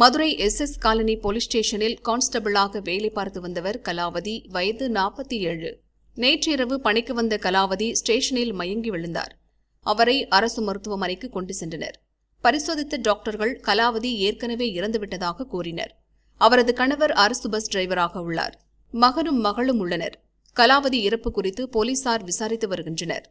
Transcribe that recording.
Madurai S S colony police ஸ்டேஷனில் கான்ஸ்டபிளாக வேலை பார்த்து வந்தவர் கலாவதி வயது நாற்பத்தி ஏழு நேற்றிரவு பணிக்கு வந்த கலாவதி ஸ்டேஷனில் மயங்கி விழுந்தார் அவரை அரசு மருத்துவமனைக்கு கொண்டு சென்றனர் பரிசோதித்த டாக்டர்கள் கலாவதி ஏற்கனவே இறந்துவிட்டதாக கூறினர் அவரது கணவர் அரசு பஸ் டிரைவராக உள்ளார் மகனும் மகளும் உள்ளனர் கலாவதி இறப்பு குறித்து போலீசார் விசாரித்து வருகின்றனர்